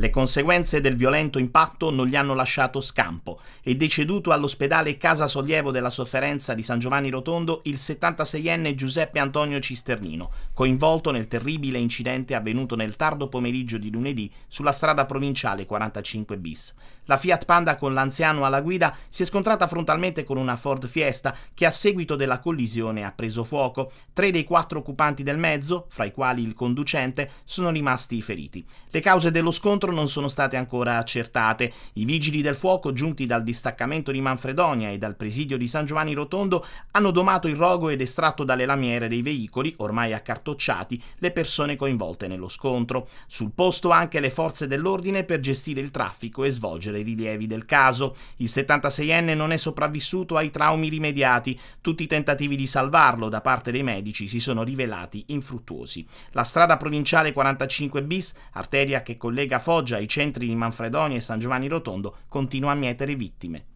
Le conseguenze del violento impatto non gli hanno lasciato scampo. È deceduto all'ospedale Casa Sollievo della Sofferenza di San Giovanni Rotondo il 76enne Giuseppe Antonio Cisternino, coinvolto nel terribile incidente avvenuto nel tardo pomeriggio di lunedì sulla strada provinciale 45 bis. La Fiat Panda con l'anziano alla guida si è scontrata frontalmente con una Ford Fiesta che a seguito della collisione ha preso fuoco. Tre dei quattro occupanti del mezzo, fra i quali il conducente, sono rimasti feriti. Le cause dello scontro altro non sono state ancora accertate. I vigili del fuoco giunti dal distaccamento di Manfredonia e dal presidio di San Giovanni Rotondo hanno domato il rogo ed estratto dalle lamiere dei veicoli, ormai accartocciati, le persone coinvolte nello scontro. Sul posto anche le forze dell'ordine per gestire il traffico e svolgere i rilievi del caso. Il 76enne non è sopravvissuto ai traumi rimediati. Tutti i tentativi di salvarlo da parte dei medici si sono rivelati infruttuosi. La strada provinciale 45 bis, arteria che collega Foggia Foggia, i centri di Manfredonia e San Giovanni Rotondo continua a mietere vittime.